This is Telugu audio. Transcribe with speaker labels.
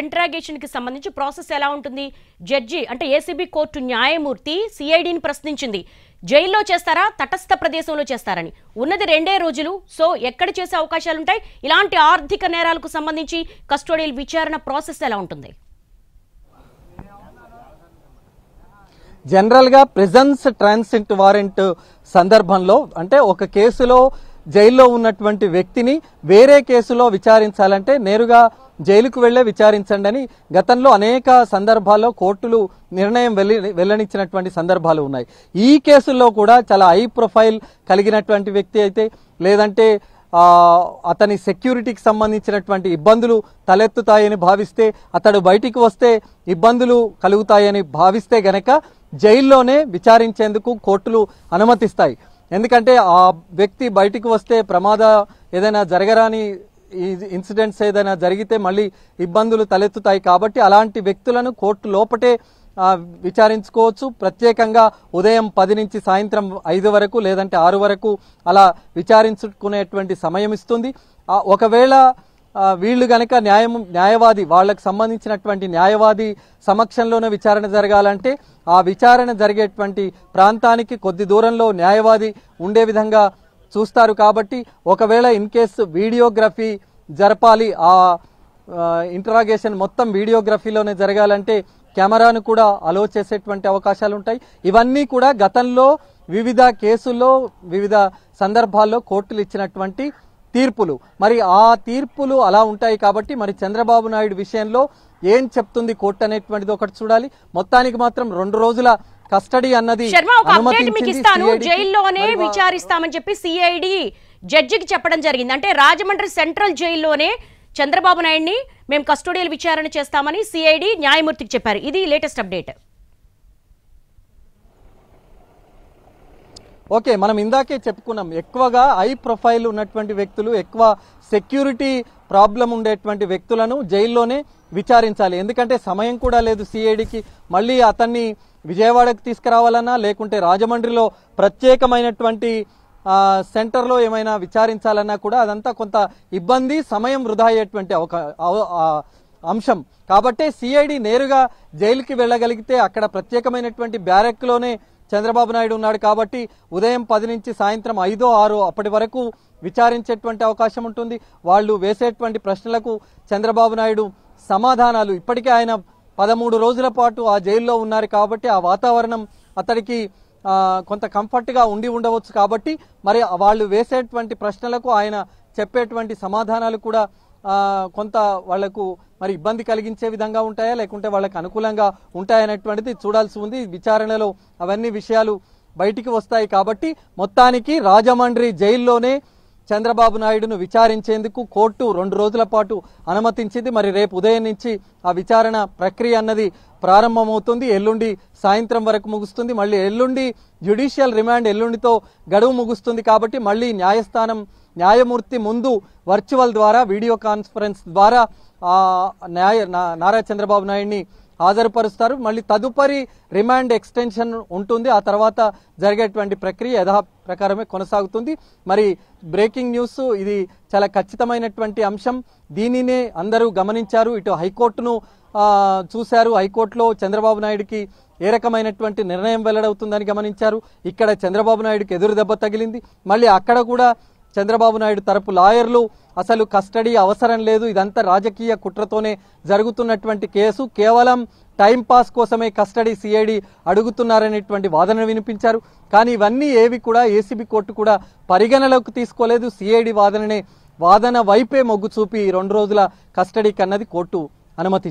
Speaker 1: ఇంట్రాగేషన్ కి సంబంధించి ప్రాసెస్ ఎలా ఉంటుంది జడ్జి అంటే ఏసీబీ కోర్టు న్యాయమూర్తి సిఐడిని ప్రశ్నించింది జైల్లో చేస్తారా తటస్థ ప్రదేశంలో చేస్తారని ఉన్నది రెండే రోజులు సో ఎక్కడ చేసే అవకాశాలుంటాయి ఇలాంటి ఆర్థిక నేరాలకు సంబంధించి కస్టోడియల్ విచారణ ప్రాసెస్ ఎలా ఉంటుంది
Speaker 2: జనరల్గా ప్రిజన్స్ ట్రాన్సిట్ వారెంట్ సందర్భంలో అంటే ఒక కేసులో జైల్లో ఉన్నటువంటి వ్యక్తిని వేరే కేసులో విచారించాలంటే నేరుగా జైలుకు వెళ్లే విచారించండి అని గతంలో అనేక సందర్భాల్లో కోర్టులు నిర్ణయం వెళ్ళి వెల్లడించినటువంటి సందర్భాలు ఉన్నాయి ఈ కేసుల్లో కూడా చాలా హై ప్రొఫైల్ కలిగినటువంటి వ్యక్తి అయితే లేదంటే అతని సెక్యూరిటీకి సంబంధించినటువంటి ఇబ్బందులు తలెత్తుతాయని భావిస్తే అతడు బయటికి వస్తే ఇబ్బందులు కలుగుతాయని భావిస్తే గనక జైల్లోనే విచారించేందుకు కోర్టులు అనుమతిస్తాయి ఎందుకంటే ఆ వ్యక్తి బయటికి వస్తే ప్రమాద ఏదైనా జరగరాని ఇన్సిడెంట్స్ ఏదైనా జరిగితే మళ్ళీ ఇబ్బందులు తలెత్తుతాయి కాబట్టి అలాంటి వ్యక్తులను కోర్టు లోపటే విచారించుకోవచ్చు ప్రత్యేకంగా ఉదయం పది నుంచి సాయంత్రం ఐదు వరకు లేదంటే ఆరు వరకు అలా విచారించుకునేటువంటి సమయం ఇస్తుంది ఒకవేళ వీళ్ళు గనక న్యాయం న్యాయవాది వాళ్ళకు సంబంధించినటువంటి న్యాయవాది సమక్షంలోనే విచారణ జరగాలంటే ఆ విచారణ జరిగేటువంటి ప్రాంతానికి కొద్ది దూరంలో న్యాయవాది ఉండే విధంగా చూస్తారు కాబట్టి ఒకవేళ ఇన్ కేసు వీడియోగ్రఫీ జరపాలి ఆ ఇంటరాగేషన్ మొత్తం వీడియోగ్రఫీలోనే జరగాలంటే కెమెరాను కూడా అలో చేసేటువంటి అవకాశాలు ఉంటాయి ఇవన్నీ కూడా గతంలో వివిధ కేసుల్లో వివిధ సందర్భాల్లో కోర్టులు ఇచ్చినటువంటి తీర్పులు మరి ఆ తీర్పులు అలా ఉంటాయి కాబట్టి మరి చంద్రబాబు నాయుడు విషయంలో ఏం చెప్తుంది కోర్టు అనేటువంటిది ఒకటి చూడాలి మొత్తానికి మాత్రం రెండు రోజుల కస్టడీ అన్నది శర్మ ఇస్తాను జైల్లోనే విచారిస్తామని
Speaker 1: చెప్పి సిఐడి జడ్జికి చెప్పడం జరిగింది అంటే రాజమండ్రి సెంట్రల్ జైల్లోనే చంద్రబాబు నాయుడిని మేము కస్టోడియల్ విచారణ చేస్తామని సిఐడి న్యాయమూర్తికి చెప్పారు ఇది లేటెస్ట్ అప్డేట్
Speaker 2: ఓకే మనం ఇందాకే చెప్పుకున్నాం ఎక్కువగా హై ప్రొఫైల్ ఉన్నటువంటి వ్యక్తులు ఎక్కువ సెక్యూరిటీ ప్రాబ్లం ఉండేటువంటి వ్యక్తులను జైల్లోనే విచారించాలి ఎందుకంటే సమయం కూడా లేదు సిఐడికి మళ్ళీ అతన్ని విజయవాడకు తీసుకురావాలన్నా లేకుంటే రాజమండ్రిలో ప్రత్యేకమైనటువంటి సెంటర్లో ఏమైనా విచారించాలన్నా కూడా అదంతా కొంత ఇబ్బంది సమయం వృధా అయ్యేటువంటి అవకా అంశం కాబట్టే సిఐడి నేరుగా జైలుకి వెళ్ళగలిగితే అక్కడ ప్రత్యేకమైనటువంటి బ్యారెక్లోనే చంద్రబాబు నాయుడు ఉన్నాడు కాబట్టి ఉదయం పది నుంచి సాయంత్రం ఐదో ఆరో అప్పటి వరకు విచారించేటువంటి అవకాశం ఉంటుంది వాళ్ళు వేసేటువంటి ప్రశ్నలకు చంద్రబాబు నాయుడు సమాధానాలు ఇప్పటికే ఆయన పదమూడు రోజుల పాటు ఆ జైల్లో ఉన్నారు కాబట్టి ఆ వాతావరణం అతడికి కొంత కంఫర్ట్గా ఉండి ఉండవచ్చు కాబట్టి మరి వాళ్ళు వేసేటువంటి ప్రశ్నలకు ఆయన చెప్పేటువంటి సమాధానాలు కూడా కొంత వాళ్లకు మరి ఇబ్బంది కలిగించే విధంగా ఉంటాయా లేకుంటే వాళ్ళకు అనుకూలంగా ఉంటాయనేటువంటిది చూడాల్సి ఉంది విచారణలో అవన్నీ విషయాలు బయటికి వస్తాయి కాబట్టి మొత్తానికి రాజమండ్రి జైల్లోనే చంద్రబాబు నాయుడును విచారించేందుకు కోర్టు రెండు రోజుల పాటు అనుమతించింది మరి రేపు ఉదయం నుంచి ఆ విచారణ ప్రక్రియ అన్నది ప్రారంభమవుతుంది ఎల్లుండి సాయంత్రం వరకు ముగుస్తుంది మళ్ళీ ఎల్లుండి జ్యుడిషియల్ రిమాండ్ ఎల్లుండితో గడువు ముగుస్తుంది కాబట్టి మళ్ళీ న్యాయస్థానం న్యాయమూర్తి ముందు వర్చువల్ ద్వారా వీడియో కాన్ఫరెన్స్ ద్వారా న్యాయ నారా చంద్రబాబు నాయుడిని హాజరుపరుస్తారు మళ్ళీ తదుపరి రిమాండ్ ఎక్స్టెన్షన్ ఉంటుంది ఆ తర్వాత జరిగేటువంటి ప్రక్రియ యథా ప్రకారమే కొనసాగుతుంది మరి బ్రేకింగ్ న్యూస్ ఇది చాలా ఖచ్చితమైనటువంటి అంశం దీనినే అందరూ గమనించారు ఇటు హైకోర్టును చూశారు హైకోర్టులో చంద్రబాబు నాయుడికి ఏ రకమైనటువంటి నిర్ణయం వెల్లడవుతుందని గమనించారు ఇక్కడ చంద్రబాబు నాయుడికి ఎదురు దెబ్బ తగిలింది మళ్ళీ అక్కడ కూడా చంద్రబాబు నాయుడు తరపు లాయర్లు అసలు కస్టడీ అవసరం లేదు ఇదంతా రాజకీయ కుట్రతోనే జరుగుతున్నటువంటి కేసు కేవలం టైంపాస్ కోసమే కస్టడీ సిఐడి అడుగుతున్నారనేటువంటి వాదన వినిపించారు కానీ ఇవన్నీ ఏవి కూడా ఏసీబీ కోర్టు కూడా పరిగణలోకి తీసుకోలేదు సిఐడి వాదననే వాదన వైపే మొగ్గు చూపి రెండు రోజుల కస్టడీకి అన్నది కోర్టు అనుమతి